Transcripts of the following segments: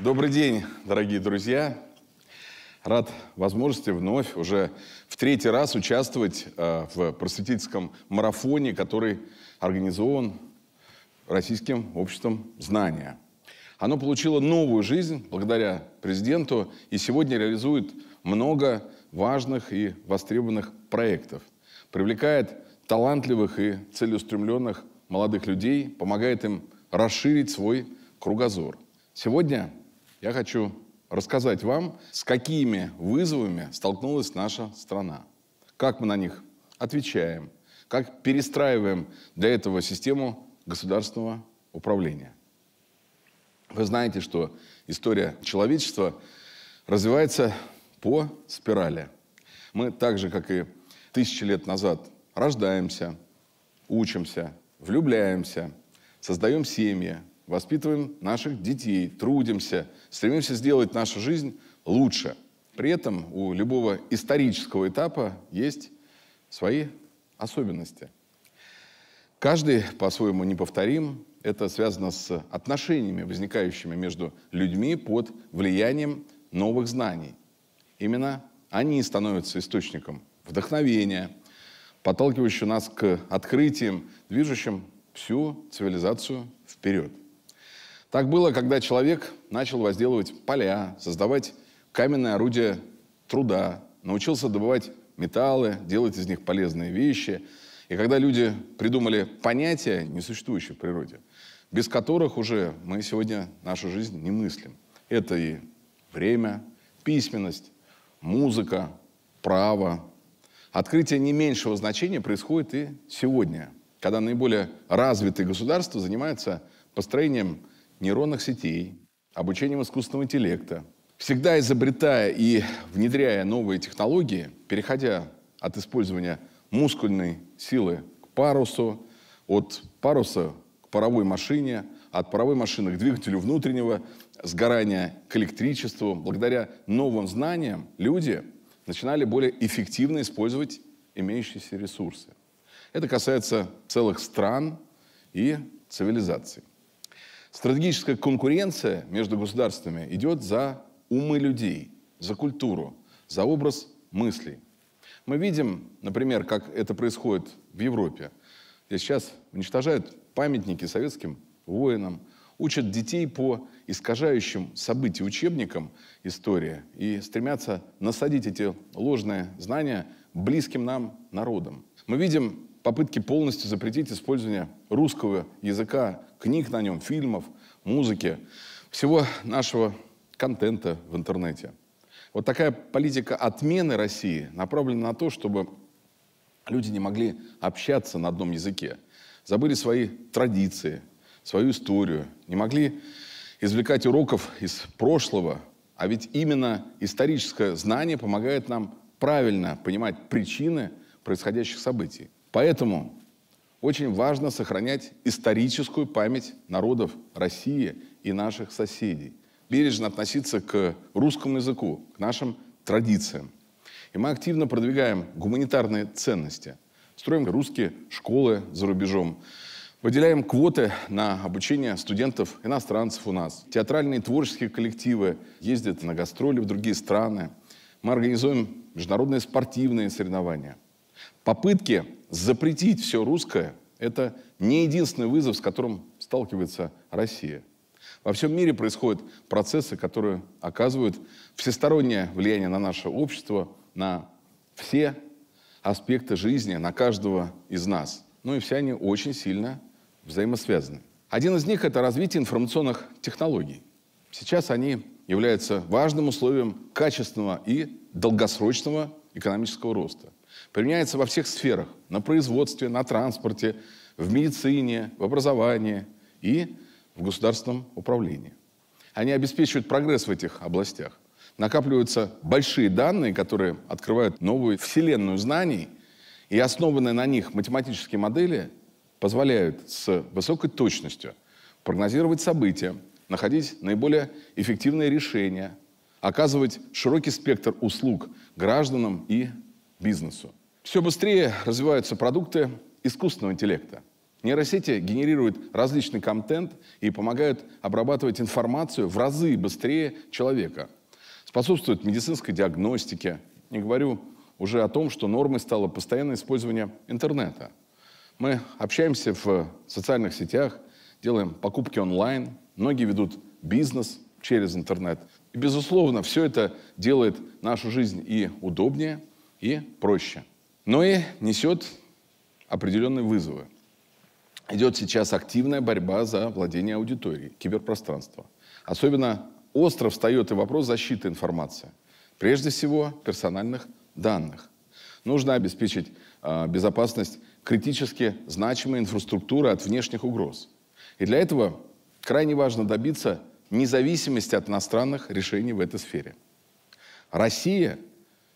Добрый день, дорогие друзья. Рад возможности вновь уже в третий раз участвовать э, в просветительском марафоне, который организован Российским обществом знания. Оно получило новую жизнь благодаря президенту и сегодня реализует много важных и востребованных проектов. Привлекает талантливых и целеустремленных молодых людей, помогает им расширить свой кругозор. Сегодня я хочу рассказать вам, с какими вызовами столкнулась наша страна, как мы на них отвечаем, как перестраиваем для этого систему государственного управления. Вы знаете, что история человечества развивается по спирали. Мы так же, как и тысячи лет назад, рождаемся, учимся, влюбляемся, создаем семьи, воспитываем наших детей, трудимся, стремимся сделать нашу жизнь лучше. При этом у любого исторического этапа есть свои особенности. Каждый по-своему неповторим. Это связано с отношениями, возникающими между людьми под влиянием новых знаний. Именно они становятся источником вдохновения, подталкивающего нас к открытиям, движущим всю цивилизацию вперед. Так было, когда человек начал возделывать поля, создавать каменное орудие труда, научился добывать металлы, делать из них полезные вещи. И когда люди придумали понятия, несуществующие в природе, без которых уже мы сегодня нашу жизнь не мыслим. Это и время, письменность, музыка, право. Открытие не меньшего значения происходит и сегодня, когда наиболее развитые государства занимаются построением нейронных сетей, обучением искусственного интеллекта, всегда изобретая и внедряя новые технологии, переходя от использования мускульной силы к парусу, от паруса к паровой машине, от паровой машины к двигателю внутреннего сгорания, к электричеству. Благодаря новым знаниям люди начинали более эффективно использовать имеющиеся ресурсы. Это касается целых стран и цивилизаций. Стратегическая конкуренция между государствами идет за умы людей, за культуру, за образ мыслей. Мы видим, например, как это происходит в Европе, где сейчас уничтожают памятники советским воинам, учат детей по искажающим события учебникам истории и стремятся насадить эти ложные знания близким нам народам. Мы видим попытки полностью запретить использование русского языка, книг на нем, фильмов, музыки, всего нашего контента в интернете. Вот такая политика отмены России направлена на то, чтобы люди не могли общаться на одном языке, забыли свои традиции, свою историю, не могли извлекать уроков из прошлого, а ведь именно историческое знание помогает нам правильно понимать причины происходящих событий. Поэтому очень важно сохранять историческую память народов России и наших соседей, бережно относиться к русскому языку, к нашим традициям. И мы активно продвигаем гуманитарные ценности, строим русские школы за рубежом, выделяем квоты на обучение студентов иностранцев у нас, театральные и творческие коллективы ездят на гастроли в другие страны, мы организуем международные спортивные соревнования. Попытки запретить все русское – это не единственный вызов, с которым сталкивается Россия. Во всем мире происходят процессы, которые оказывают всестороннее влияние на наше общество, на все аспекты жизни, на каждого из нас. Ну и все они очень сильно взаимосвязаны. Один из них – это развитие информационных технологий. Сейчас они являются важным условием качественного и долгосрочного экономического роста. Применяется во всех сферах – на производстве, на транспорте, в медицине, в образовании и в государственном управлении. Они обеспечивают прогресс в этих областях. Накапливаются большие данные, которые открывают новую вселенную знаний, и основанные на них математические модели позволяют с высокой точностью прогнозировать события, находить наиболее эффективные решения, оказывать широкий спектр услуг гражданам и бизнесу. Все быстрее развиваются продукты искусственного интеллекта. Нейросети генерируют различный контент и помогают обрабатывать информацию в разы быстрее человека. Способствуют медицинской диагностике. Не говорю уже о том, что нормой стало постоянное использование интернета. Мы общаемся в социальных сетях, делаем покупки онлайн, многие ведут бизнес через интернет – и, безусловно, все это делает нашу жизнь и удобнее, и проще. Но и несет определенные вызовы. Идет сейчас активная борьба за владение аудиторией, киберпространство. Особенно остро встает и вопрос защиты информации. Прежде всего, персональных данных. Нужно обеспечить э, безопасность критически значимой инфраструктуры от внешних угроз. И для этого крайне важно добиться – независимости от иностранных решений в этой сфере. Россия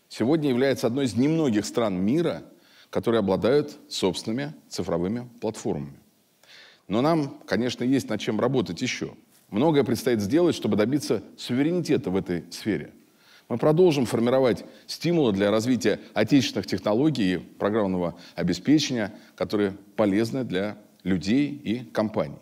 сегодня является одной из немногих стран мира, которые обладают собственными цифровыми платформами. Но нам, конечно, есть над чем работать еще. Многое предстоит сделать, чтобы добиться суверенитета в этой сфере. Мы продолжим формировать стимулы для развития отечественных технологий и программного обеспечения, которые полезны для людей и компаний.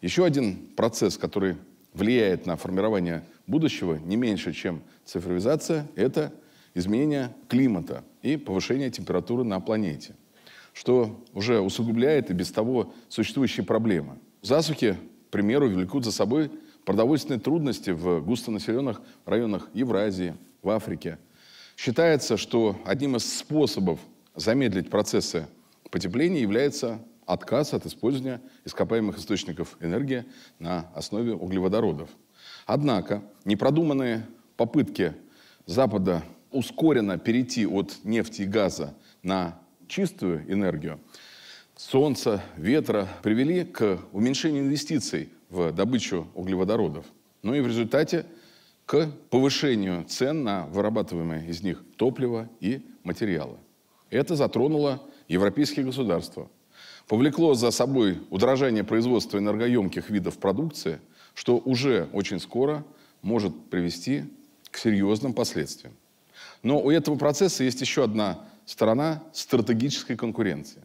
Еще один процесс, который влияет на формирование будущего не меньше, чем цифровизация, это изменение климата и повышение температуры на планете, что уже усугубляет и без того существующие проблемы. Засухи, к примеру, влекут за собой продовольственные трудности в густонаселенных районах Евразии, в Африке. Считается, что одним из способов замедлить процессы потепления является отказ от использования ископаемых источников энергии на основе углеводородов. Однако непродуманные попытки Запада ускоренно перейти от нефти и газа на чистую энергию, солнца, ветра, привели к уменьшению инвестиций в добычу углеводородов. Ну и в результате к повышению цен на вырабатываемые из них топливо и материалы. Это затронуло европейские государства – повлекло за собой удорожание производства энергоемких видов продукции, что уже очень скоро может привести к серьезным последствиям. Но у этого процесса есть еще одна сторона стратегической конкуренции.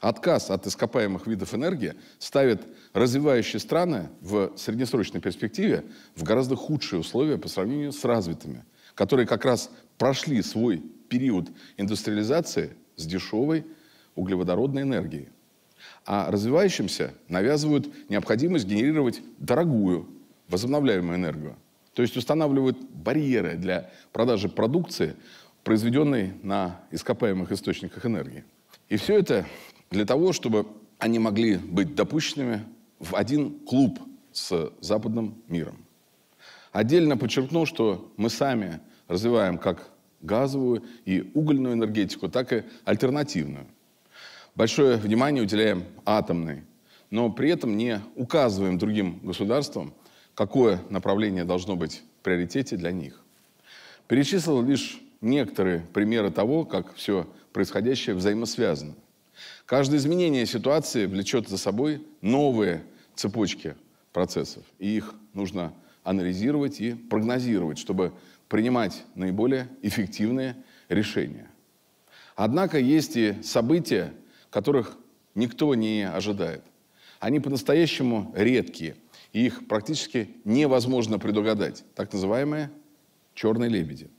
Отказ от ископаемых видов энергии ставит развивающие страны в среднесрочной перспективе в гораздо худшие условия по сравнению с развитыми, которые как раз прошли свой период индустриализации с дешевой углеводородной энергии. А развивающимся навязывают необходимость генерировать дорогую возобновляемую энергию. То есть устанавливают барьеры для продажи продукции, произведенной на ископаемых источниках энергии. И все это для того, чтобы они могли быть допущенными в один клуб с западным миром. Отдельно подчеркну, что мы сами развиваем как газовую и угольную энергетику, так и альтернативную – большое внимание уделяем атомной, но при этом не указываем другим государствам, какое направление должно быть в приоритете для них. Перечислил лишь некоторые примеры того, как все происходящее взаимосвязано. Каждое изменение ситуации влечет за собой новые цепочки процессов, и их нужно анализировать и прогнозировать, чтобы принимать наиболее эффективные решения. Однако есть и события, которых никто не ожидает. Они по-настоящему редкие, и их практически невозможно предугадать, так называемые черные лебеди.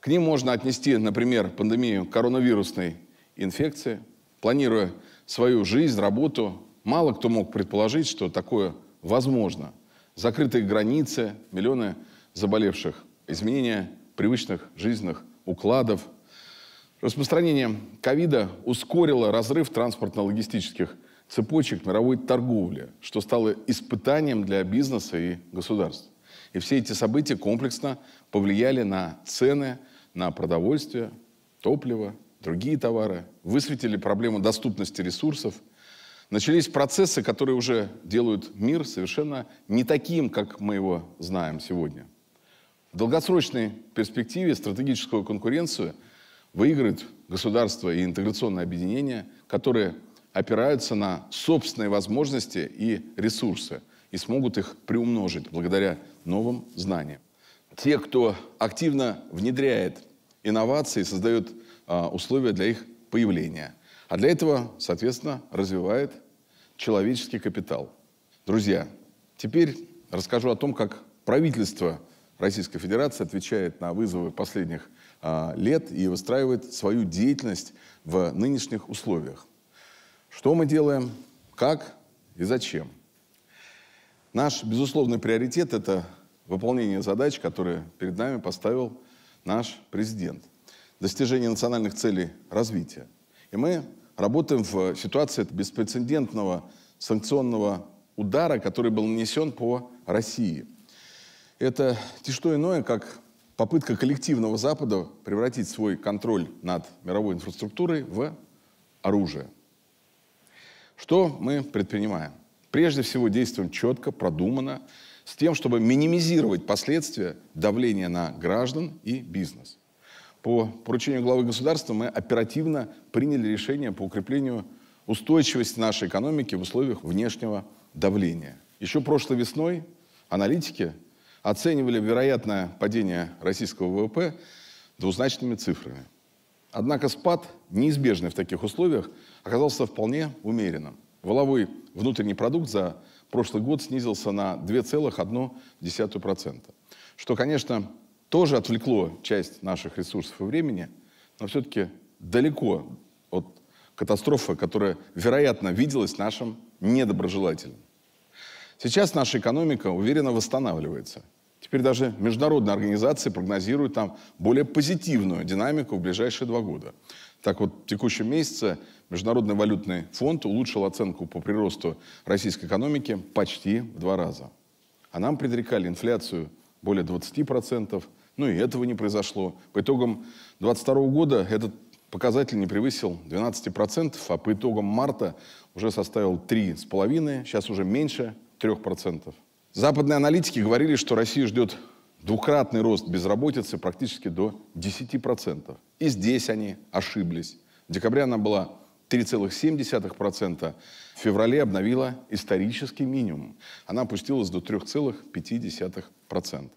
К ним можно отнести, например, пандемию коронавирусной инфекции. Планируя свою жизнь, работу, мало кто мог предположить, что такое возможно. Закрытые границы, миллионы заболевших, изменения привычных жизненных укладов – Распространение ковида ускорило разрыв транспортно-логистических цепочек мировой торговли, что стало испытанием для бизнеса и государств. И все эти события комплексно повлияли на цены, на продовольствие, топливо, другие товары, высветили проблему доступности ресурсов. Начались процессы, которые уже делают мир совершенно не таким, как мы его знаем сегодня. В долгосрочной перспективе стратегическую конкуренцию – выиграют государства и интеграционные объединения, которые опираются на собственные возможности и ресурсы и смогут их приумножить благодаря новым знаниям. Те, кто активно внедряет инновации, создают а, условия для их появления. А для этого, соответственно, развивает человеческий капитал. Друзья, теперь расскажу о том, как правительство Российской Федерации отвечает на вызовы последних а, лет и выстраивает свою деятельность в нынешних условиях. Что мы делаем, как и зачем? Наш безусловный приоритет – это выполнение задач, которые перед нами поставил наш президент. Достижение национальных целей развития. И мы работаем в ситуации беспрецедентного санкционного удара, который был нанесен по России. Это не что иное, как попытка коллективного Запада превратить свой контроль над мировой инфраструктурой в оружие. Что мы предпринимаем? Прежде всего действуем четко, продуманно, с тем, чтобы минимизировать последствия давления на граждан и бизнес. По поручению главы государства мы оперативно приняли решение по укреплению устойчивости нашей экономики в условиях внешнего давления. Еще прошлой весной аналитики оценивали вероятное падение российского ВВП двузначными цифрами. Однако спад, неизбежный в таких условиях, оказался вполне умеренным. Валовой внутренний продукт за прошлый год снизился на 2,1%, что, конечно, тоже отвлекло часть наших ресурсов и времени, но все-таки далеко от катастрофы, которая, вероятно, виделась нашим недоброжелателям. Сейчас наша экономика уверенно восстанавливается. Теперь даже международные организации прогнозируют там более позитивную динамику в ближайшие два года. Так вот, в текущем месяце Международный валютный фонд улучшил оценку по приросту российской экономики почти в два раза. А нам предрекали инфляцию более 20%, ну и этого не произошло. По итогам 2022 года этот показатель не превысил 12%, а по итогам марта уже составил 3,5%, сейчас уже меньше 3%. Западные аналитики говорили, что Россия ждет двукратный рост безработицы практически до 10%. И здесь они ошиблись. В декабре она была 3,7%, в феврале обновила исторический минимум. Она опустилась до 3,5%.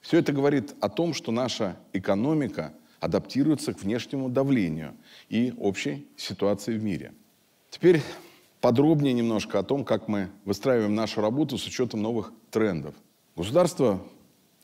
Все это говорит о том, что наша экономика адаптируется к внешнему давлению и общей ситуации в мире. Теперь подробнее немножко о том, как мы выстраиваем нашу работу с учетом новых трендов. Государство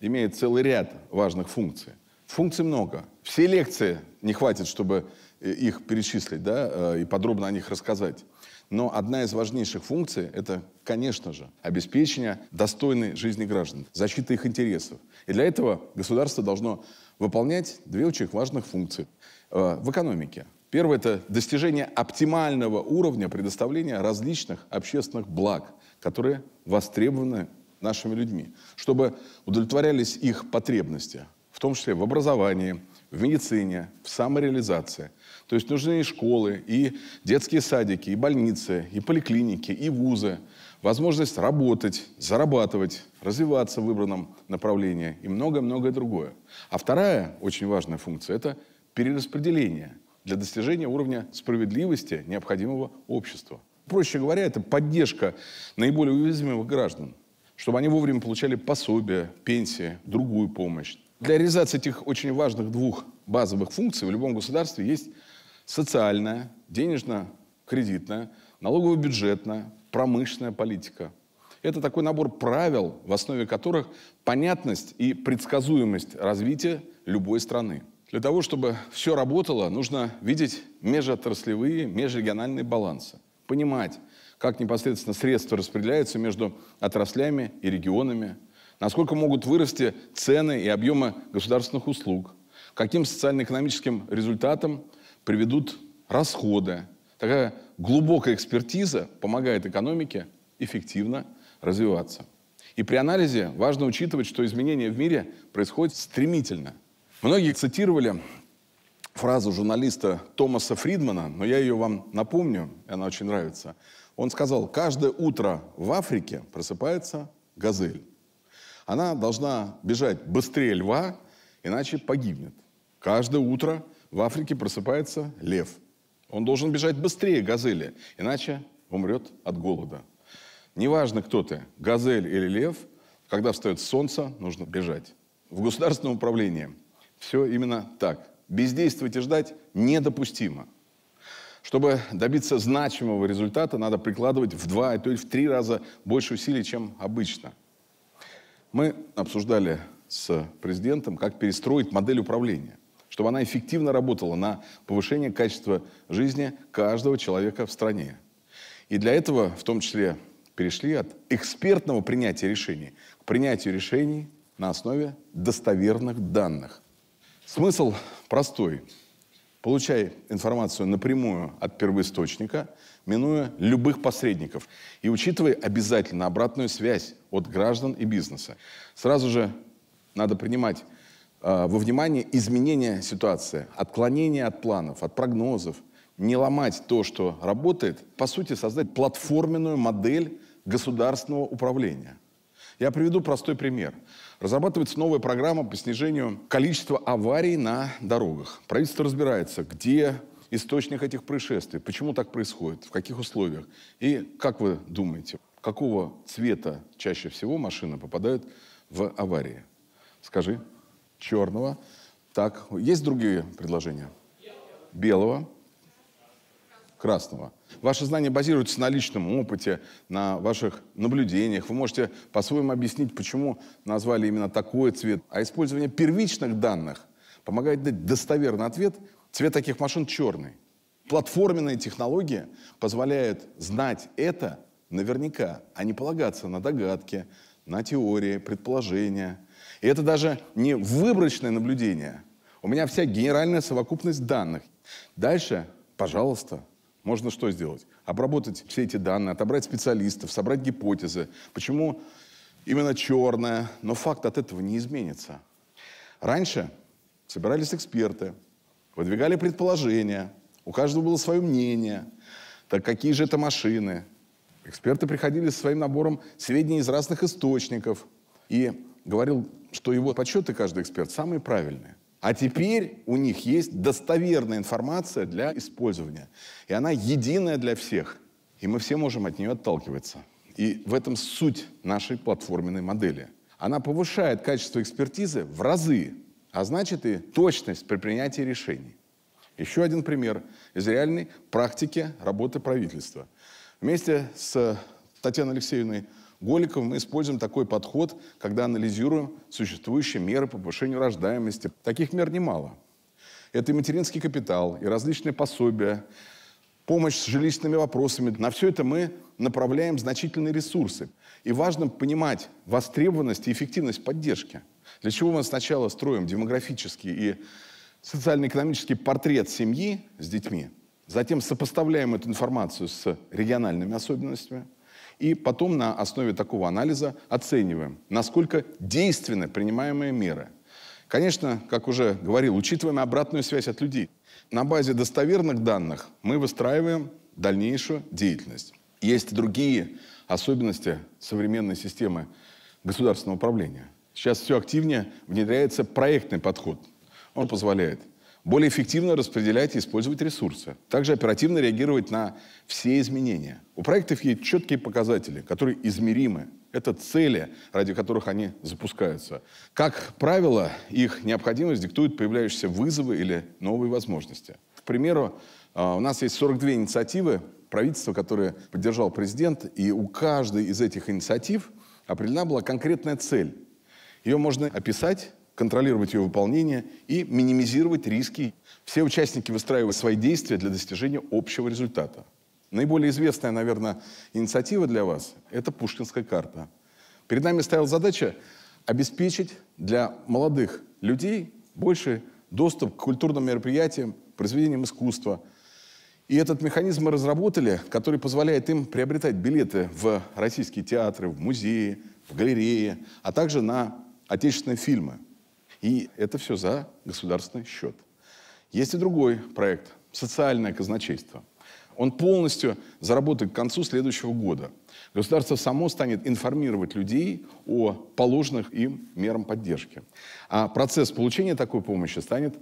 имеет целый ряд важных функций. Функций много. Все лекции не хватит, чтобы э, их перечислить да, э, и подробно о них рассказать. Но одна из важнейших функций – это, конечно же, обеспечение достойной жизни граждан, защита их интересов. И для этого государство должно выполнять две очень важных функции э, в экономике. Первое – это достижение оптимального уровня предоставления различных общественных благ, которые востребованы нашими людьми, чтобы удовлетворялись их потребности, в том числе в образовании, в медицине, в самореализации. То есть нужны и школы, и детские садики, и больницы, и поликлиники, и вузы, возможность работать, зарабатывать, развиваться в выбранном направлении и многое-многое другое. А вторая очень важная функция – это перераспределение – для достижения уровня справедливости необходимого общества. Проще говоря, это поддержка наиболее уязвимых граждан, чтобы они вовремя получали пособия, пенсии, другую помощь. Для реализации этих очень важных двух базовых функций в любом государстве есть социальная, денежно-кредитная, налогово-бюджетная, промышленная политика. Это такой набор правил, в основе которых понятность и предсказуемость развития любой страны. Для того, чтобы все работало, нужно видеть межотраслевые, межрегиональные балансы. Понимать, как непосредственно средства распределяются между отраслями и регионами, насколько могут вырасти цены и объемы государственных услуг, каким социально-экономическим результатам приведут расходы. Такая глубокая экспертиза помогает экономике эффективно развиваться. И при анализе важно учитывать, что изменения в мире происходят стремительно – Многие цитировали фразу журналиста Томаса Фридмана, но я ее вам напомню, она очень нравится. Он сказал, каждое утро в Африке просыпается газель. Она должна бежать быстрее льва, иначе погибнет. Каждое утро в Африке просыпается лев. Он должен бежать быстрее газели, иначе умрет от голода. Неважно, кто ты, газель или лев, когда встает солнце, нужно бежать. В государственном управлении – все именно так. Бездействовать и ждать недопустимо. Чтобы добиться значимого результата, надо прикладывать в два, а то и в три раза больше усилий, чем обычно. Мы обсуждали с президентом, как перестроить модель управления, чтобы она эффективно работала на повышение качества жизни каждого человека в стране. И для этого в том числе перешли от экспертного принятия решений к принятию решений на основе достоверных данных. Смысл простой. Получай информацию напрямую от первоисточника, минуя любых посредников. И учитывай обязательно обратную связь от граждан и бизнеса. Сразу же надо принимать э, во внимание изменения ситуации, отклонение от планов, от прогнозов, не ломать то, что работает, по сути создать платформенную модель государственного управления – я приведу простой пример. Разрабатывается новая программа по снижению количества аварий на дорогах. Правительство разбирается, где источник этих происшествий, почему так происходит, в каких условиях. И как вы думаете, какого цвета чаще всего машина попадает в аварии? Скажи. Черного. Так, есть другие предложения? Белого красного. Ваше знание базируется на личном опыте, на ваших наблюдениях. Вы можете по-своему объяснить, почему назвали именно такой цвет. А использование первичных данных помогает дать достоверный ответ. Цвет таких машин черный. Платформенная технология позволяет знать это наверняка, а не полагаться на догадки, на теории, предположения. И это даже не выборочное наблюдение. У меня вся генеральная совокупность данных. Дальше, пожалуйста, можно что сделать? Обработать все эти данные, отобрать специалистов, собрать гипотезы. Почему именно черное? Но факт от этого не изменится. Раньше собирались эксперты, выдвигали предположения, у каждого было свое мнение. Так какие же это машины? Эксперты приходили со своим набором сведений из разных источников. И говорил, что его подсчеты каждый эксперт самые правильные. А теперь у них есть достоверная информация для использования. И она единая для всех. И мы все можем от нее отталкиваться. И в этом суть нашей платформенной модели. Она повышает качество экспертизы в разы, а значит и точность при принятии решений. Еще один пример из реальной практики работы правительства. Вместе с Татьяной Алексеевной Голиков мы используем такой подход, когда анализируем существующие меры по повышению рождаемости. Таких мер немало. Это и материнский капитал, и различные пособия, помощь с жилищными вопросами. На все это мы направляем значительные ресурсы. И важно понимать востребованность и эффективность поддержки. Для чего мы сначала строим демографический и социально-экономический портрет семьи с детьми, затем сопоставляем эту информацию с региональными особенностями – и потом на основе такого анализа оцениваем, насколько действенны принимаемые меры. Конечно, как уже говорил, учитываем обратную связь от людей. На базе достоверных данных мы выстраиваем дальнейшую деятельность. Есть другие особенности современной системы государственного управления. Сейчас все активнее внедряется проектный подход. Он позволяет более эффективно распределять и использовать ресурсы, также оперативно реагировать на все изменения. У проектов есть четкие показатели, которые измеримы. Это цели, ради которых они запускаются. Как правило, их необходимость диктует появляющиеся вызовы или новые возможности. К примеру, э, у нас есть 42 инициативы правительства, которые поддержал президент, и у каждой из этих инициатив определена была конкретная цель. Ее можно описать, контролировать ее выполнение и минимизировать риски. Все участники выстраивают свои действия для достижения общего результата. Наиболее известная, наверное, инициатива для вас – это Пушкинская карта. Перед нами стояла задача обеспечить для молодых людей больше доступ к культурным мероприятиям, произведениям искусства. И этот механизм мы разработали, который позволяет им приобретать билеты в российские театры, в музеи, в галереи, а также на отечественные фильмы. И это все за государственный счет. Есть и другой проект – социальное казначейство. Он полностью заработает к концу следующего года. Государство само станет информировать людей о положенных им мерам поддержки. А процесс получения такой помощи станет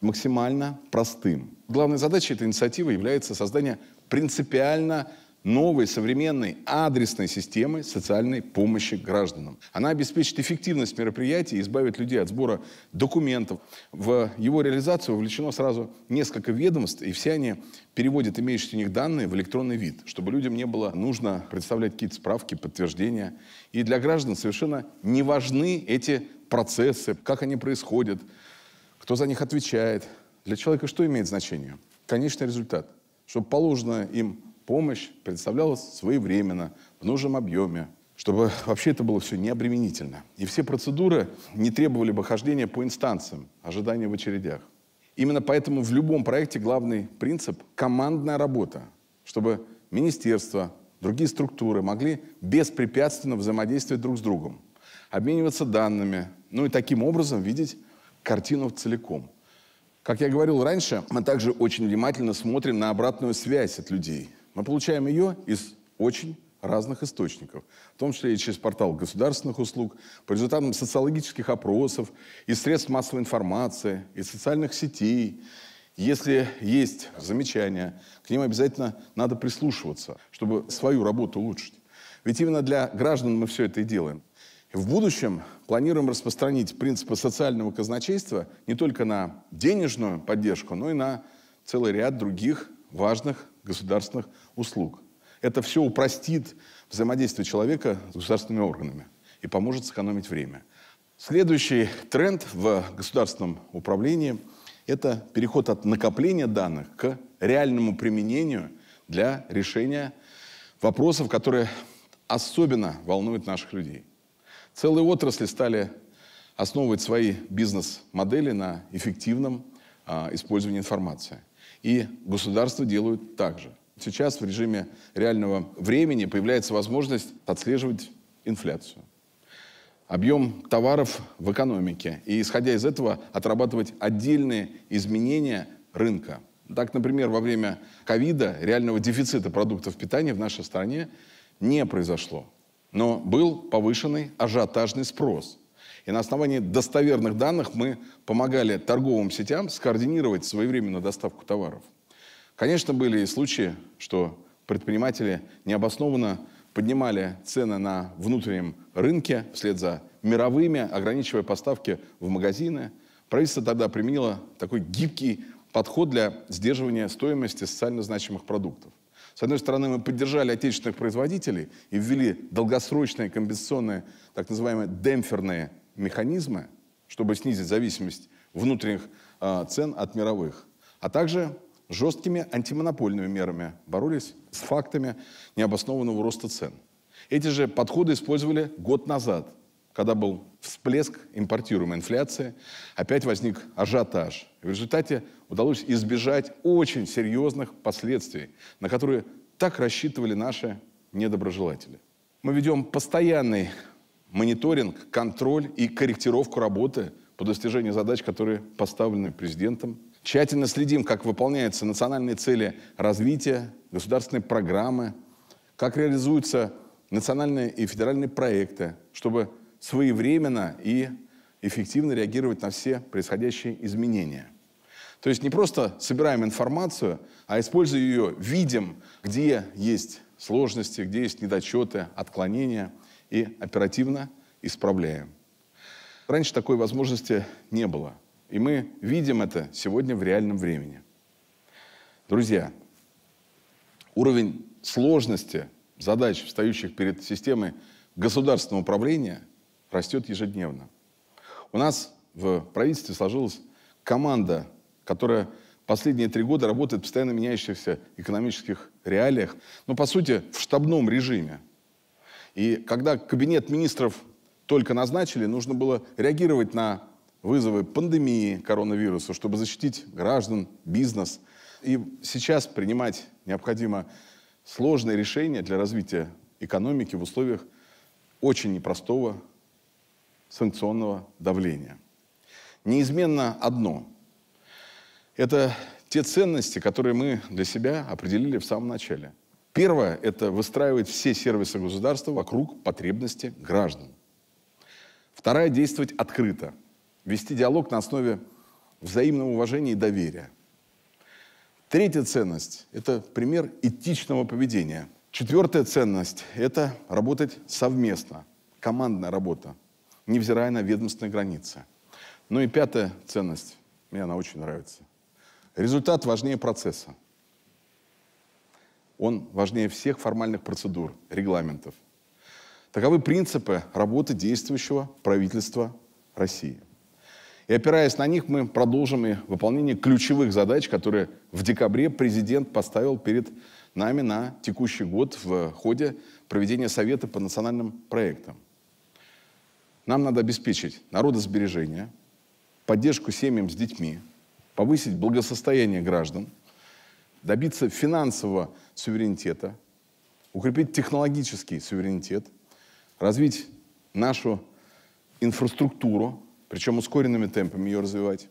максимально простым. Главной задачей этой инициативы является создание принципиально новой современной адресной системы социальной помощи гражданам. Она обеспечит эффективность мероприятий и избавит людей от сбора документов. В его реализацию вовлечено сразу несколько ведомств, и все они переводят имеющиеся у них данные в электронный вид, чтобы людям не было нужно представлять какие-то справки, подтверждения. И для граждан совершенно не важны эти процессы, как они происходят, кто за них отвечает. Для человека что имеет значение? Конечный результат. Чтобы положено им помощь предоставлялась своевременно, в нужном объеме, чтобы вообще это было все необременительно. И все процедуры не требовали бы хождения по инстанциям, ожидания в очередях. Именно поэтому в любом проекте главный принцип – командная работа, чтобы министерства, другие структуры могли беспрепятственно взаимодействовать друг с другом, обмениваться данными, ну и таким образом видеть картину целиком. Как я говорил раньше, мы также очень внимательно смотрим на обратную связь от людей, мы получаем ее из очень разных источников, в том числе и через портал государственных услуг, по результатам социологических опросов, из средств массовой информации, из социальных сетей. Если есть замечания, к ним обязательно надо прислушиваться, чтобы свою работу улучшить. Ведь именно для граждан мы все это и делаем. В будущем планируем распространить принципы социального казначейства не только на денежную поддержку, но и на целый ряд других важных государственных услуг. Это все упростит взаимодействие человека с государственными органами и поможет сэкономить время. Следующий тренд в государственном управлении – это переход от накопления данных к реальному применению для решения вопросов, которые особенно волнуют наших людей. Целые отрасли стали основывать свои бизнес-модели на эффективном а, использовании информации. И государство делают так же – Сейчас в режиме реального времени появляется возможность отслеживать инфляцию, объем товаров в экономике и, исходя из этого, отрабатывать отдельные изменения рынка. Так, например, во время ковида реального дефицита продуктов питания в нашей стране не произошло. Но был повышенный ажиотажный спрос. И на основании достоверных данных мы помогали торговым сетям скоординировать своевременную доставку товаров. Конечно, были и случаи, что предприниматели необоснованно поднимали цены на внутреннем рынке вслед за мировыми, ограничивая поставки в магазины. Правительство тогда применило такой гибкий подход для сдерживания стоимости социально значимых продуктов. С одной стороны, мы поддержали отечественных производителей и ввели долгосрочные компенсационные, так называемые демпферные механизмы, чтобы снизить зависимость внутренних э, цен от мировых. А также жесткими антимонопольными мерами боролись с фактами необоснованного роста цен. Эти же подходы использовали год назад, когда был всплеск импортируемой инфляции, опять возник ажиотаж. В результате удалось избежать очень серьезных последствий, на которые так рассчитывали наши недоброжелатели. Мы ведем постоянный мониторинг, контроль и корректировку работы по достижению задач, которые поставлены президентом Тщательно следим, как выполняются национальные цели развития, государственные программы, как реализуются национальные и федеральные проекты, чтобы своевременно и эффективно реагировать на все происходящие изменения. То есть не просто собираем информацию, а используя ее, видим, где есть сложности, где есть недочеты, отклонения, и оперативно исправляем. Раньше такой возможности не было – и мы видим это сегодня в реальном времени. Друзья, уровень сложности задач, встающих перед системой государственного управления, растет ежедневно. У нас в правительстве сложилась команда, которая последние три года работает в постоянно меняющихся экономических реалиях, но, по сути, в штабном режиме. И когда кабинет министров только назначили, нужно было реагировать на вызовы пандемии коронавируса, чтобы защитить граждан, бизнес. И сейчас принимать необходимо сложные решения для развития экономики в условиях очень непростого санкционного давления. Неизменно одно – это те ценности, которые мы для себя определили в самом начале. Первое – это выстраивать все сервисы государства вокруг потребности граждан. Второе – действовать открыто – вести диалог на основе взаимного уважения и доверия. Третья ценность – это пример этичного поведения. Четвертая ценность – это работать совместно, командная работа, невзирая на ведомственные границы. Ну и пятая ценность, мне она очень нравится. Результат важнее процесса. Он важнее всех формальных процедур, регламентов. Таковы принципы работы действующего правительства России. И опираясь на них, мы продолжим и выполнение ключевых задач, которые в декабре президент поставил перед нами на текущий год в ходе проведения Совета по национальным проектам. Нам надо обеспечить народосбережение, поддержку семьям с детьми, повысить благосостояние граждан, добиться финансового суверенитета, укрепить технологический суверенитет, развить нашу инфраструктуру, причем ускоренными темпами ее развивать,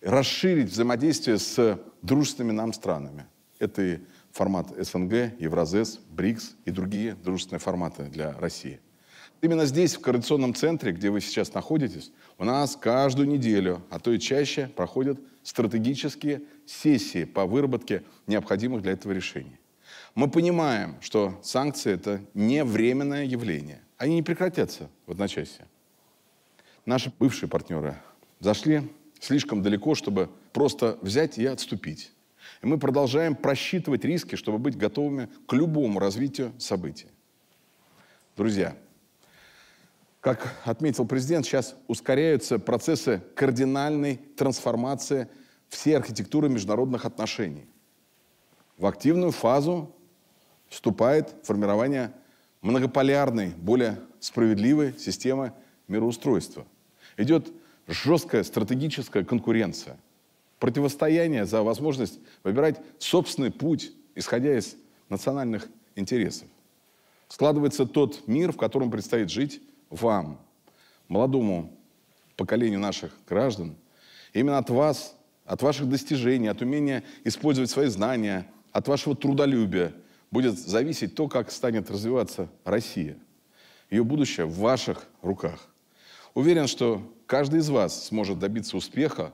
расширить взаимодействие с дружественными нам странами. Это и формат СНГ, Евразес, БРИКС и другие дружественные форматы для России. Именно здесь, в координационном центре, где вы сейчас находитесь, у нас каждую неделю, а то и чаще, проходят стратегические сессии по выработке необходимых для этого решений. Мы понимаем, что санкции – это не временное явление. Они не прекратятся в одночасье наши бывшие партнеры зашли слишком далеко, чтобы просто взять и отступить. И мы продолжаем просчитывать риски, чтобы быть готовыми к любому развитию событий. Друзья, как отметил президент, сейчас ускоряются процессы кардинальной трансформации всей архитектуры международных отношений. В активную фазу вступает формирование многополярной, более справедливой системы мироустройства – Идет жесткая стратегическая конкуренция, противостояние за возможность выбирать собственный путь, исходя из национальных интересов. Складывается тот мир, в котором предстоит жить вам, молодому поколению наших граждан. именно от вас, от ваших достижений, от умения использовать свои знания, от вашего трудолюбия будет зависеть то, как станет развиваться Россия. Ее будущее в ваших руках. Уверен, что каждый из вас сможет добиться успеха.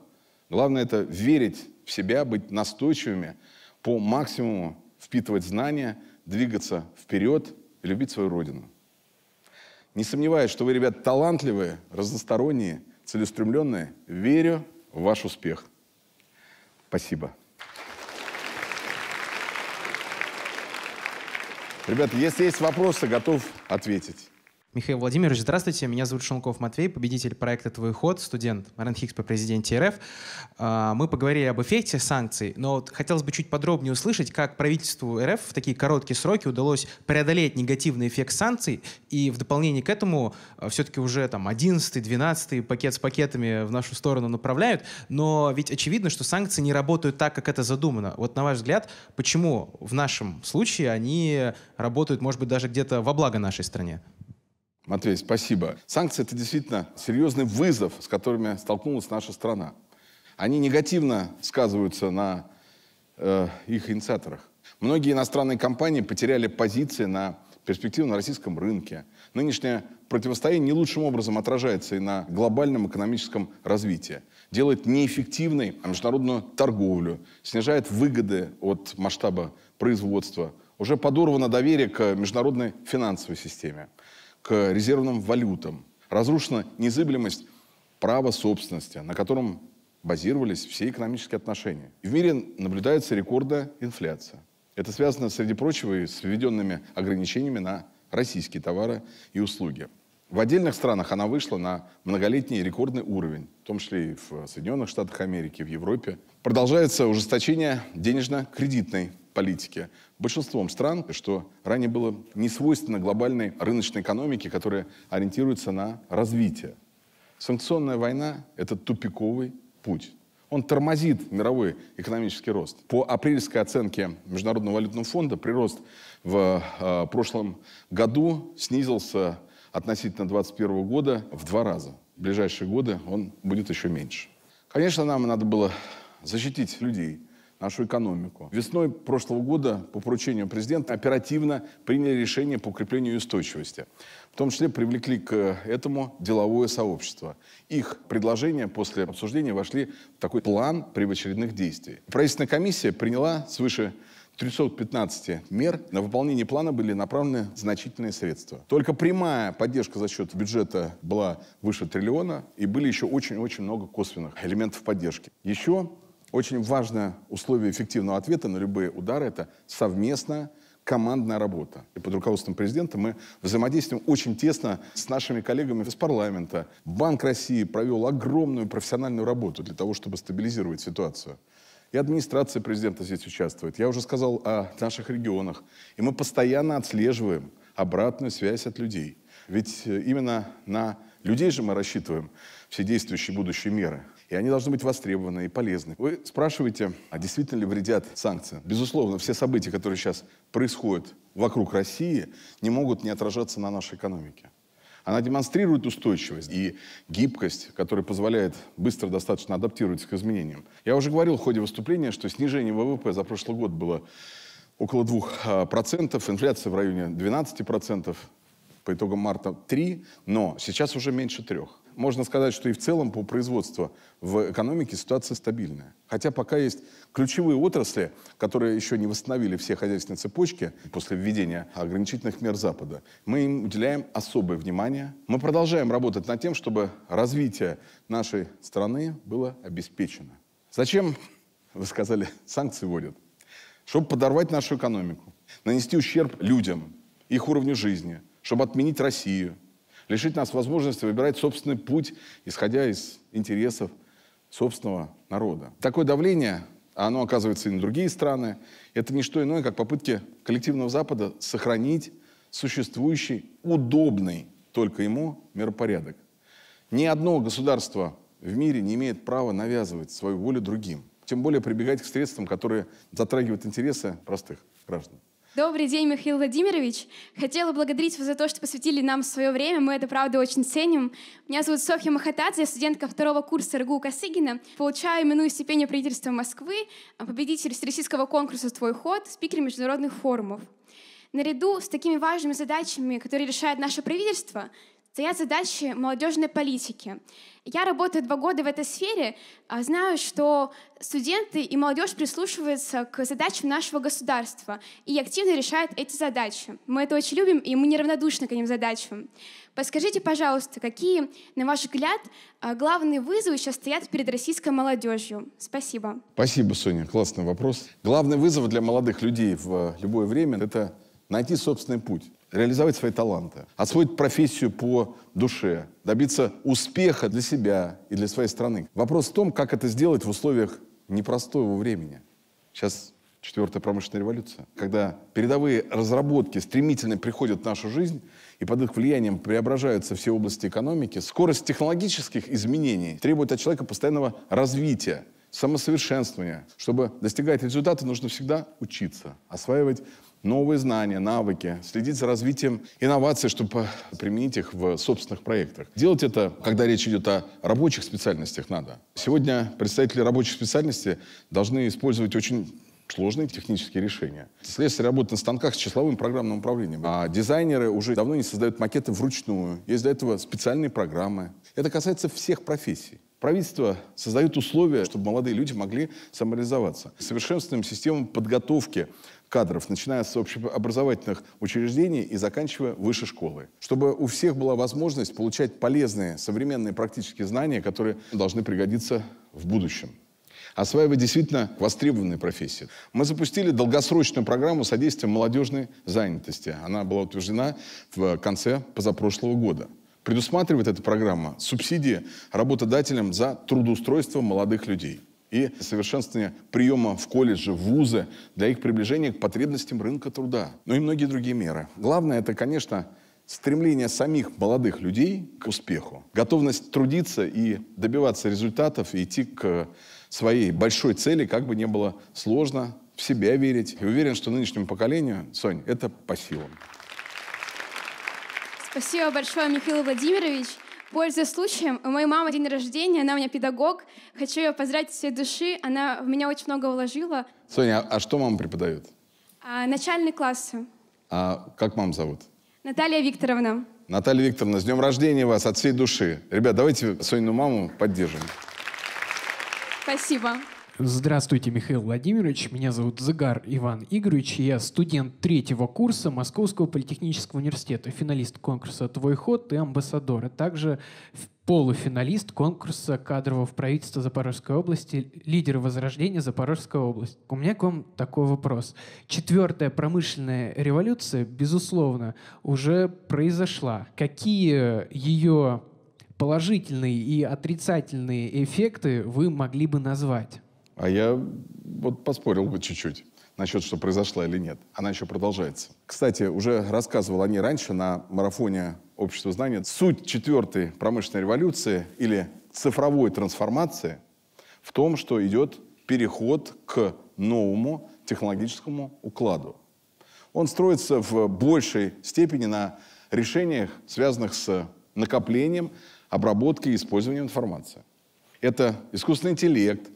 Главное – это верить в себя, быть настойчивыми, по максимуму впитывать знания, двигаться вперед и любить свою Родину. Не сомневаюсь, что вы, ребят, талантливые, разносторонние, целеустремленные. Верю в ваш успех. Спасибо. Ребята, если есть вопросы, готов ответить. Михаил Владимирович, здравствуйте. Меня зовут Шелков Матвей, победитель проекта «Твой ход», студент РНХИКС по президенте РФ. А, мы поговорили об эффекте санкций, но вот хотелось бы чуть подробнее услышать, как правительству РФ в такие короткие сроки удалось преодолеть негативный эффект санкций, и в дополнение к этому а, все-таки уже там 11 12 пакет с пакетами в нашу сторону направляют, но ведь очевидно, что санкции не работают так, как это задумано. Вот на ваш взгляд, почему в нашем случае они работают, может быть, даже где-то во благо нашей стране? Матвей, спасибо. Санкции – это действительно серьезный вызов, с которыми столкнулась наша страна. Они негативно сказываются на э, их инициаторах. Многие иностранные компании потеряли позиции на перспективном российском рынке. Нынешнее противостояние не лучшим образом отражается и на глобальном экономическом развитии. Делает неэффективной международную торговлю, снижает выгоды от масштаба производства. Уже подорвано доверие к международной финансовой системе к резервным валютам. Разрушена незыблемость права собственности, на котором базировались все экономические отношения. И в мире наблюдается рекордная инфляция. Это связано, среди прочего, и с введенными ограничениями на российские товары и услуги. В отдельных странах она вышла на многолетний рекордный уровень, в том числе и в Соединенных Штатах Америки, в Европе. Продолжается ужесточение денежно-кредитной политики большинством стран, что ранее было не свойственно глобальной рыночной экономике, которая ориентируется на развитие. Санкционная война – это тупиковый путь. Он тормозит мировой экономический рост. По апрельской оценке Международного валютного фонда прирост в э, прошлом году снизился относительно 2021 года в два раза. В ближайшие годы он будет еще меньше. Конечно, нам надо было защитить людей – нашу экономику. Весной прошлого года по поручению президента оперативно приняли решение по укреплению устойчивости. В том числе привлекли к э, этому деловое сообщество. Их предложения после обсуждения вошли в такой план привочередных действий. Правительственная комиссия приняла свыше 315 мер. На выполнение плана были направлены значительные средства. Только прямая поддержка за счет бюджета была выше триллиона, и были еще очень-очень много косвенных элементов поддержки. Еще очень важное условие эффективного ответа на любые удары – это совместная командная работа. И под руководством президента мы взаимодействуем очень тесно с нашими коллегами из парламента. Банк России провел огромную профессиональную работу для того, чтобы стабилизировать ситуацию. И администрация президента здесь участвует. Я уже сказал о наших регионах. И мы постоянно отслеживаем обратную связь от людей. Ведь э, именно на людей же мы рассчитываем все действующие будущие меры и они должны быть востребованы и полезны. Вы спрашиваете, а действительно ли вредят санкции? Безусловно, все события, которые сейчас происходят вокруг России, не могут не отражаться на нашей экономике. Она демонстрирует устойчивость и гибкость, которая позволяет быстро достаточно адаптироваться к изменениям. Я уже говорил в ходе выступления, что снижение ВВП за прошлый год было около 2%, а, инфляция в районе 12%, по итогам марта 3%, но сейчас уже меньше 3% можно сказать, что и в целом по производству в экономике ситуация стабильная. Хотя пока есть ключевые отрасли, которые еще не восстановили все хозяйственные цепочки после введения ограничительных мер Запада. Мы им уделяем особое внимание. Мы продолжаем работать над тем, чтобы развитие нашей страны было обеспечено. Зачем, вы сказали, санкции вводят? Чтобы подорвать нашу экономику, нанести ущерб людям, их уровню жизни, чтобы отменить Россию – лишить нас возможности выбирать собственный путь, исходя из интересов собственного народа. Такое давление, а оно оказывается и на другие страны, это не что иное, как попытки коллективного Запада сохранить существующий, удобный только ему миропорядок. Ни одно государство в мире не имеет права навязывать свою волю другим, тем более прибегать к средствам, которые затрагивают интересы простых граждан. Добрый день, Михаил Владимирович. Хотела благодарить вас за то, что посвятили нам свое время. Мы это, правда, очень ценим. Меня зовут Софья Махатадзе, я студентка второго курса РГУ Косыгина. Получаю именную степень правительства Москвы, а победитель российского конкурса «Твой ход», спикер международных форумов. Наряду с такими важными задачами, которые решает наше правительство, стоят задачи молодежной политики. Я работаю два года в этой сфере, а знаю, что студенты и молодежь прислушиваются к задачам нашего государства и активно решают эти задачи. Мы это очень любим, и мы неравнодушны к этим задачам. Подскажите, пожалуйста, какие, на ваш взгляд, а, главные вызовы сейчас стоят перед российской молодежью? Спасибо. Спасибо, Соня. Классный вопрос. Главный вызов для молодых людей в э, любое время — это найти собственный путь реализовать свои таланты, освоить профессию по душе, добиться успеха для себя и для своей страны. Вопрос в том, как это сделать в условиях непростого времени. Сейчас четвертая промышленная революция, когда передовые разработки стремительно приходят в нашу жизнь, и под их влиянием преображаются все области экономики, скорость технологических изменений требует от человека постоянного развития, самосовершенствования. Чтобы достигать результата, нужно всегда учиться, осваивать новые знания, навыки, следить за развитием инноваций, чтобы применить их в собственных проектах. Делать это, когда речь идет о рабочих специальностях, надо. Сегодня представители рабочих специальностей должны использовать очень сложные технические решения. Слесарь работает на станках с числовым программным управлением. А дизайнеры уже давно не создают макеты вручную. Есть для этого специальные программы. Это касается всех профессий. Правительство создает условия, чтобы молодые люди могли самореализоваться. Совершенствуем систему подготовки кадров, начиная с общеобразовательных учреждений и заканчивая высшей школой, чтобы у всех была возможность получать полезные современные практические знания, которые должны пригодиться в будущем осваивать действительно востребованные профессии. Мы запустили долгосрочную программу содействия молодежной занятости. Она была утверждена в конце позапрошлого года. Предусматривает эта программа субсидии работодателям за трудоустройство молодых людей – и совершенствование приема в колледжи, в вузы для их приближения к потребностям рынка труда. Ну и многие другие меры. Главное, это, конечно, стремление самих молодых людей к успеху, готовность трудиться и добиваться результатов, и идти к своей большой цели, как бы не было сложно, в себя верить. И уверен, что нынешнему поколению, Сонь, это по силам. Спасибо большое, Михаил Владимирович. Пользуясь случаем, у моей мамы день рождения, она у меня педагог. Хочу ее поздравить от всей души, она в меня очень много вложила. Соня, а, а что мама преподает? А, начальный класс. А как мам зовут? Наталья Викторовна. Наталья Викторовна, с днем рождения вас от всей души. Ребят, давайте Сонину маму поддержим. Спасибо. Здравствуйте, Михаил Владимирович. Меня зовут Загар Иван Игоревич. Я студент третьего курса Московского политехнического университета, финалист конкурса «Твой ход» и амбассадор, а также полуфиналист конкурса кадрового правительства Запорожской области, лидер Возрождения Запорожской области. У меня к вам такой вопрос. Четвертая промышленная революция, безусловно, уже произошла. Какие ее положительные и отрицательные эффекты вы могли бы назвать? А я вот поспорил бы чуть-чуть насчет, что произошло или нет. Она еще продолжается. Кстати, уже рассказывал о ней раньше на марафоне Общества знания». Суть четвертой промышленной революции или цифровой трансформации в том, что идет переход к новому технологическому укладу. Он строится в большей степени на решениях, связанных с накоплением, обработкой и использованием информации. Это искусственный интеллект,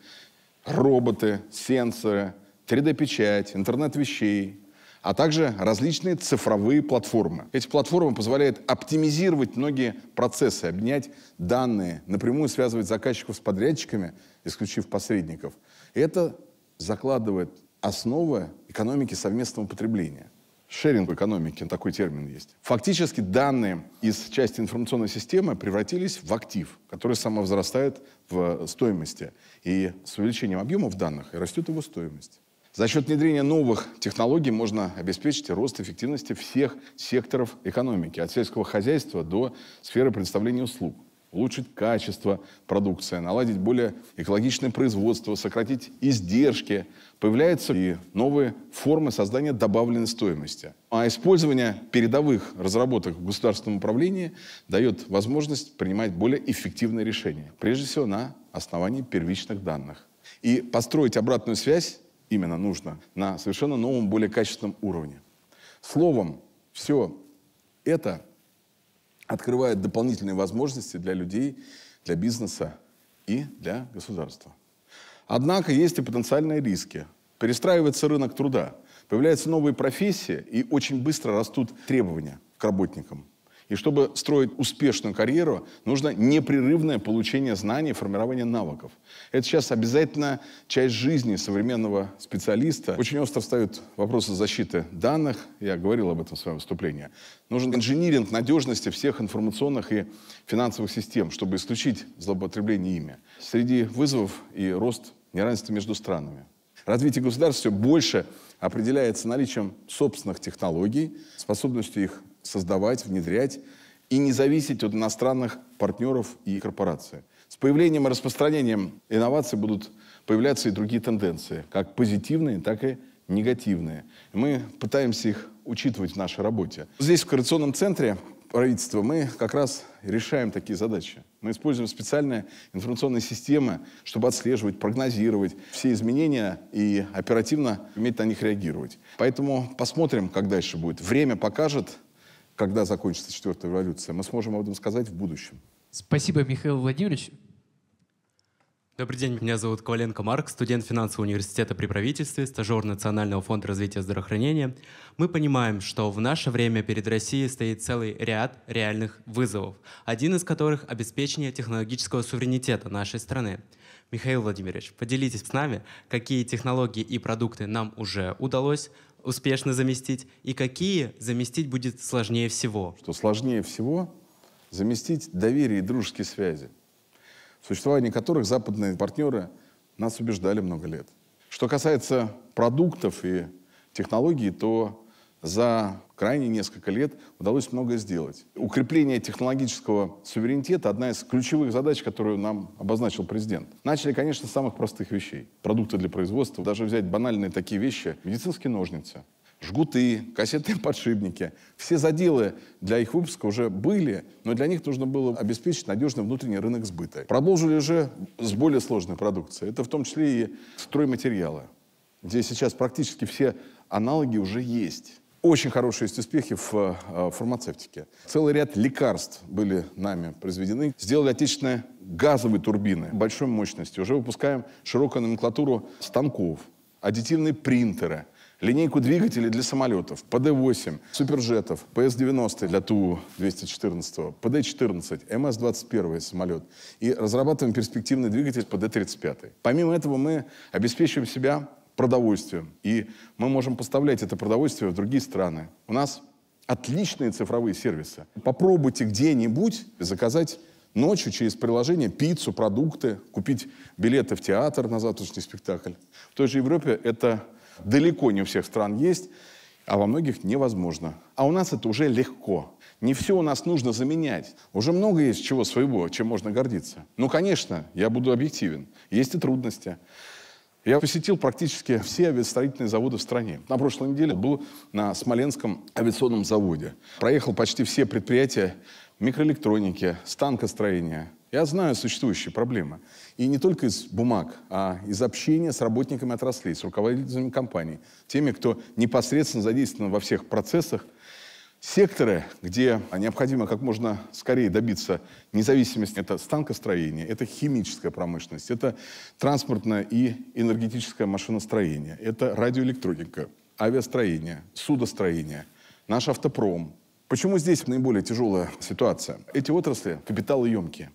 роботы, сенсоры, 3D-печать, интернет вещей, а также различные цифровые платформы. Эти платформы позволяют оптимизировать многие процессы, объединять данные, напрямую связывать заказчиков с подрядчиками, исключив посредников. И это закладывает основы экономики совместного потребления шеринг в экономике, такой термин есть. Фактически данные из части информационной системы превратились в актив, который самовзрастает в стоимости. И с увеличением объемов данных растет его стоимость. За счет внедрения новых технологий можно обеспечить рост эффективности всех секторов экономики, от сельского хозяйства до сферы предоставления услуг улучшить качество продукции, наладить более экологичное производство, сократить издержки. Появляются и новые формы создания добавленной стоимости. А использование передовых разработок в государственном управлении дает возможность принимать более эффективные решения, прежде всего на основании первичных данных. И построить обратную связь именно нужно на совершенно новом, более качественном уровне. Словом, все это открывает дополнительные возможности для людей, для бизнеса и для государства. Однако есть и потенциальные риски. Перестраивается рынок труда, появляются новые профессии и очень быстро растут требования к работникам. И чтобы строить успешную карьеру, нужно непрерывное получение знаний и формирование навыков. Это сейчас обязательно часть жизни современного специалиста. Очень остро встают вопросы защиты данных. Я говорил об этом в своем выступлении. Нужен инжиниринг надежности всех информационных и финансовых систем, чтобы исключить злоупотребление ими. Среди вызовов и рост неравенства между странами. Развитие государства все больше определяется наличием собственных технологий, способностью их создавать, внедрять и не зависеть от иностранных партнеров и корпораций. С появлением и распространением инноваций будут появляться и другие тенденции, как позитивные, так и негативные. Мы пытаемся их учитывать в нашей работе. Здесь, в коррекционном центре правительства, мы как раз решаем такие задачи. Мы используем специальные информационные системы, чтобы отслеживать, прогнозировать все изменения и оперативно уметь на них реагировать. Поэтому посмотрим, как дальше будет. Время покажет, когда закончится четвертая революция, мы сможем об этом сказать в будущем. Спасибо, Михаил Владимирович. Добрый день, меня зовут Коваленко Марк, студент финансового университета при правительстве, стажер Национального фонда развития здравоохранения. Мы понимаем, что в наше время перед Россией стоит целый ряд реальных вызовов, один из которых – обеспечение технологического суверенитета нашей страны. Михаил Владимирович, поделитесь с нами, какие технологии и продукты нам уже удалось успешно заместить, и какие заместить будет сложнее всего? Что сложнее всего заместить доверие и дружеские связи, существование которых западные партнеры нас убеждали много лет. Что касается продуктов и технологий, то за крайние несколько лет удалось многое сделать. Укрепление технологического суверенитета – одна из ключевых задач, которую нам обозначил президент. Начали, конечно, с самых простых вещей. Продукты для производства, даже взять банальные такие вещи – медицинские ножницы, жгуты, кассетные подшипники. Все заделы для их выпуска уже были, но для них нужно было обеспечить надежный внутренний рынок сбыта. Продолжили же с более сложной продукцией. Это в том числе и стройматериалы, где сейчас практически все аналоги уже есть. Очень хорошие есть успехи в а, фармацевтике. Целый ряд лекарств были нами произведены. Сделали отечественные газовые турбины большой мощности. Уже выпускаем широкую номенклатуру станков, аддитивные принтеры, линейку двигателей для самолетов, ПД-8, суперджетов, ПС-90 для Ту-214, ПД-14, МС-21 самолет. И разрабатываем перспективный двигатель ПД-35. Помимо этого мы обеспечиваем себя продовольствием. И мы можем поставлять это продовольствие в другие страны. У нас отличные цифровые сервисы. Попробуйте где-нибудь заказать ночью через приложение пиццу, продукты, купить билеты в театр на завтрашний спектакль. В той же Европе это далеко не у всех стран есть, а во многих невозможно. А у нас это уже легко. Не все у нас нужно заменять. Уже много есть чего своего, чем можно гордиться. Ну, конечно, я буду объективен. Есть и трудности. Я посетил практически все авиастроительные заводы в стране. На прошлой неделе был на Смоленском авиационном заводе. Проехал почти все предприятия микроэлектроники, станкостроения. Я знаю существующие проблемы. И не только из бумаг, а из общения с работниками отраслей, с руководителями компаний, теми, кто непосредственно задействован во всех процессах – Секторы, где необходимо как можно скорее добиться независимости, это станкостроение, это химическая промышленность, это транспортное и энергетическое машиностроение, это радиоэлектроника, авиастроение, судостроение, наш автопром. Почему здесь наиболее тяжелая ситуация? Эти отрасли капиталоемкие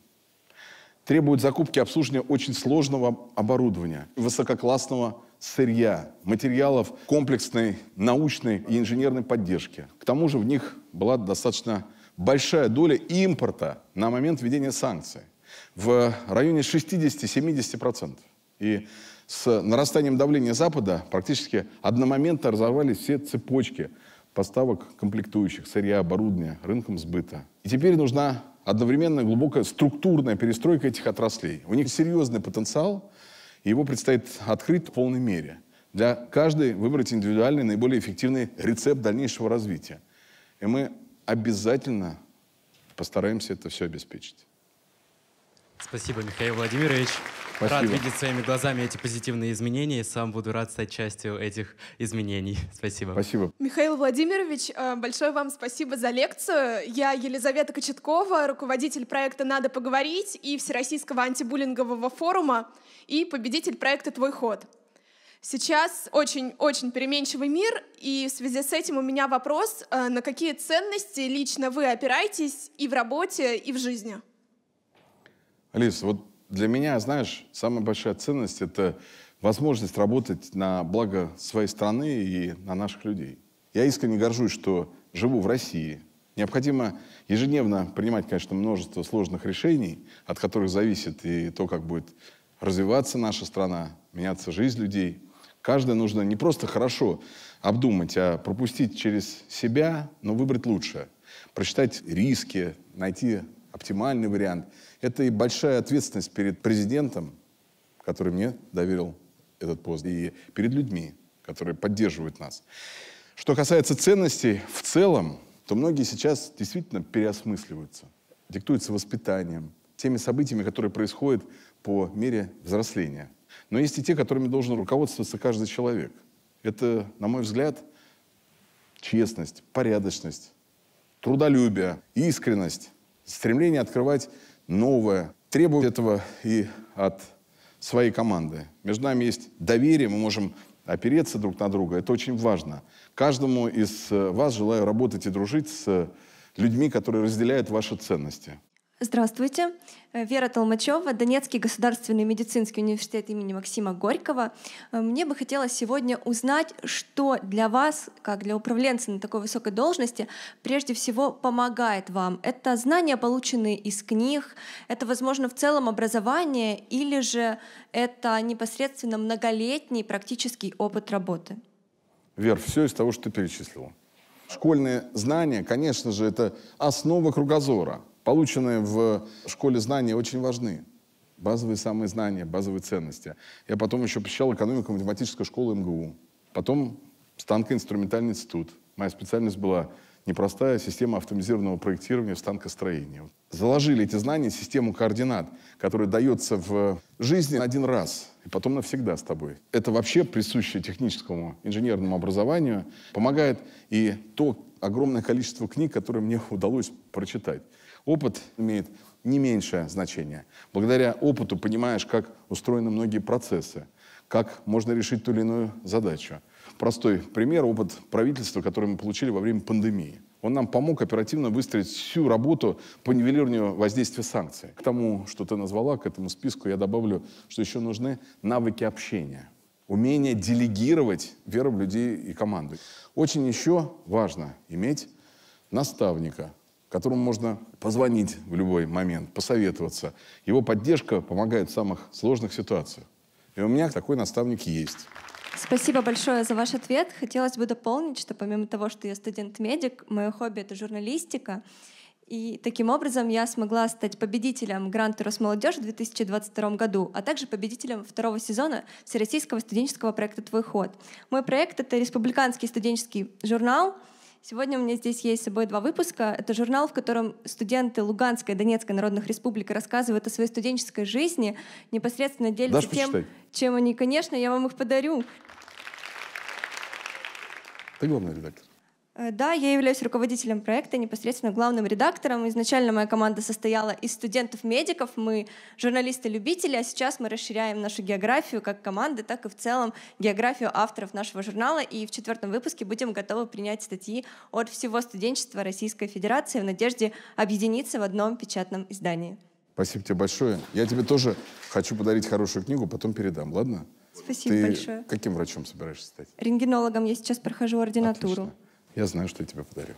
требуют закупки и обслуживания очень сложного оборудования, высококлассного сырья, материалов комплексной научной и инженерной поддержки. К тому же в них была достаточно большая доля импорта на момент введения санкций в районе 60-70%. И с нарастанием давления Запада практически одномоментно разорвались все цепочки поставок комплектующих, сырья, оборудования, рынком сбыта. И теперь нужна одновременно глубокая структурная перестройка этих отраслей. У них серьезный потенциал, и его предстоит открыть в полной мере. Для каждой выбрать индивидуальный, наиболее эффективный рецепт дальнейшего развития. И мы обязательно постараемся это все обеспечить. Спасибо, Михаил Владимирович. Спасибо. Рад видеть своими глазами эти позитивные изменения. сам буду рад стать частью этих изменений. Спасибо. Спасибо. Михаил Владимирович, э, большое вам спасибо за лекцию. Я Елизавета Кочеткова, руководитель проекта «Надо поговорить» и Всероссийского антибуллингового форума и победитель проекта «Твой ход». Сейчас очень-очень переменчивый мир, и в связи с этим у меня вопрос, э, на какие ценности лично вы опираетесь и в работе, и в жизни? Алиса, вот для меня, знаешь, самая большая ценность — это возможность работать на благо своей страны и на наших людей. Я искренне горжусь, что живу в России. Необходимо ежедневно принимать, конечно, множество сложных решений, от которых зависит и то, как будет развиваться наша страна, меняться жизнь людей. Каждое нужно не просто хорошо обдумать, а пропустить через себя, но выбрать лучшее, Прочитать риски, найти оптимальный вариант. Это и большая ответственность перед президентом, который мне доверил этот пост, и перед людьми, которые поддерживают нас. Что касается ценностей в целом, то многие сейчас действительно переосмысливаются, диктуются воспитанием, теми событиями, которые происходят по мере взросления. Но есть и те, которыми должен руководствоваться каждый человек. Это, на мой взгляд, честность, порядочность, трудолюбие, искренность, стремление открывать новое. Требую этого и от своей команды. Между нами есть доверие, мы можем опереться друг на друга. Это очень важно. Каждому из э, вас желаю работать и дружить с людьми, которые разделяют ваши ценности. Здравствуйте. Э, Вера Толмачева, Донецкий государственный медицинский университет имени Максима Горького. Э, Мне бы хотелось сегодня узнать, что для вас, как для управленца на такой высокой должности, прежде всего помогает вам. Это знания, полученные из книг, это, возможно, в целом образование, или же это непосредственно многолетний практический опыт работы? Вер, все из того, что ты перечислила. Школьные знания, конечно же, это основа кругозора – Полученные в школе знания очень важны. Базовые самые знания, базовые ценности. Я потом еще посещал экономику математическую школу МГУ. Потом станкоинструментальный институт. Моя специальность была непростая система автоматизированного проектирования в станкостроении. Заложили эти знания в систему координат, которая дается в жизни один раз и потом навсегда с тобой. Это вообще присуще техническому инженерному образованию, помогает и то огромное количество книг, которые мне удалось прочитать. Опыт имеет не меньшее значение. Благодаря опыту понимаешь, как устроены многие процессы, как можно решить ту или иную задачу. Простой пример – опыт правительства, который мы получили во время пандемии. Он нам помог оперативно выстроить всю работу по нивелированию воздействия санкций. К тому, что ты назвала, к этому списку я добавлю, что еще нужны навыки общения, умение делегировать веру в людей и команду. Очень еще важно иметь наставника – которому можно позвонить в любой момент, посоветоваться. Его поддержка помогает в самых сложных ситуациях. И у меня такой наставник есть. Спасибо большое за ваш ответ. Хотелось бы дополнить, что помимо того, что я студент-медик, мое хобби — это журналистика. И таким образом я смогла стать победителем Гранта Росмолодежь в 2022 году, а также победителем второго сезона Всероссийского студенческого проекта «Твой ход». Мой проект — это республиканский студенческий журнал — Сегодня у меня здесь есть с собой два выпуска. Это журнал, в котором студенты Луганской и Донецкой народных республик рассказывают о своей студенческой жизни, непосредственно делятся Дашь тем, почитай. чем они, конечно, я вам их подарю. Ты главный редактор. Э, да, я являюсь руководителем проекта, непосредственно главным редактором. Изначально моя команда состояла из студентов-медиков, мы журналисты-любители, а сейчас мы расширяем нашу географию как команды, так и в целом географию авторов нашего журнала. И в четвертом выпуске будем готовы принять статьи от всего студенчества Российской Федерации в надежде объединиться в одном печатном издании. Спасибо тебе большое. Я тебе тоже хочу подарить хорошую книгу, потом передам, ладно? Спасибо Ты большое. Каким врачом собираешься стать? Рентгенологом. Я сейчас прохожу ординатуру. Отлично. Я знаю, что я тебе подарю.